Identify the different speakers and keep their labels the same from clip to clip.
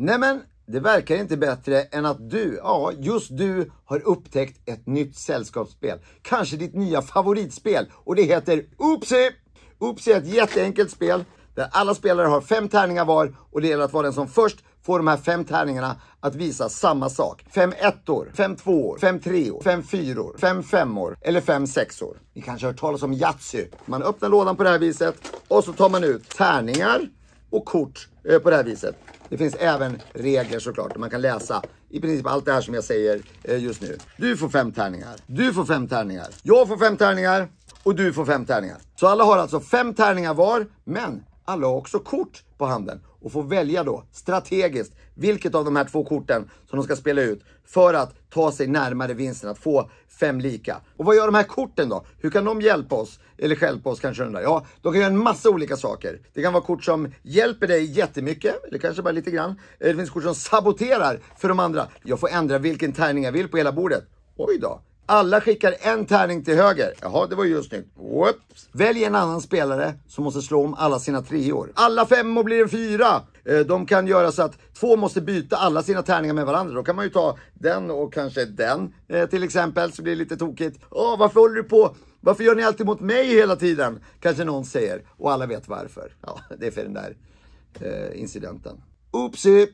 Speaker 1: Nej men, det verkar inte bättre än att du, ja, just du har upptäckt ett nytt sällskapsspel. Kanske ditt nya favoritspel och det heter Oopsie! Oopsie är ett jätteenkelt spel där alla spelare har fem tärningar var och det gäller att vara den som först får de här fem tärningarna att visa samma sak. Fem ettor, fem tvåor, fem treor, fem fyror, fem femmor eller fem sexor. Ni kanske har hört talas om Yatzy. Man öppnar lådan på det här viset och så tar man ut tärningar och kort eh, på det här viset. Det finns även regler såklart. Man kan läsa i princip allt det här som jag säger eh, just nu. Du får fem tärningar. Du får fem tärningar. Jag får fem tärningar. Och du får fem tärningar. Så alla har alltså fem tärningar var. Men alla har också kort på handen och får välja då strategiskt vilket av de här två korten som de ska spela ut för att ta sig närmare vinsten, att få fem lika. Och vad gör de här korten då? Hur kan de hjälpa oss? Eller hjälpa oss kanske undrar. Ja, de kan göra en massa olika saker. Det kan vara kort som hjälper dig jättemycket, eller kanske bara lite grann. Det finns kort som saboterar för de andra. Jag får ändra vilken tärning jag vill på hela bordet. Oj då. Alla skickar en tärning till höger. Jaha, det var ju snyggt. Whoops. Välj en annan spelare som måste slå om alla sina treor. Alla femmor blir en fyra. Eh, de kan göra så att två måste byta alla sina tärningar med varandra. Då kan man ju ta den och kanske den eh, till exempel, så blir det lite tokigt. Åh, varför håller du på? Varför gör ni alltid mot mig hela tiden? Kanske någon säger. Och alla vet varför. Ja, det är för den där eh, incidenten. Oopsie!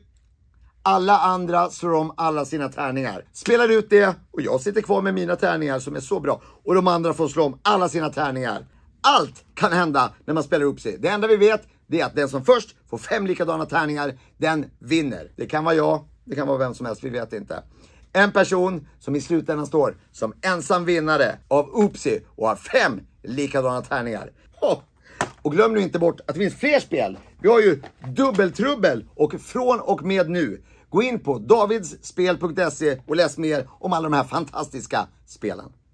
Speaker 1: Alla andra slår om alla sina tärningar. Spelar ut det och jag sitter kvar med mina tärningar som är så bra. Och de andra får slå om alla sina tärningar. Allt kan hända när man spelar upp sig. Det enda vi vet, det är att den som först får fem likadana tärningar, den vinner. Det kan vara jag, det kan vara vem som helst, vi vet inte. En person som i slutändan står som ensam vinnare av Oopsie och har fem likadana tärningar. Oh. Och glöm nu inte bort att det finns fler spel. Vi har ju Dubbeltrubbel och Från och med nu. Gå in på davidsspel.se och läs mer om alla de här fantastiska spelen.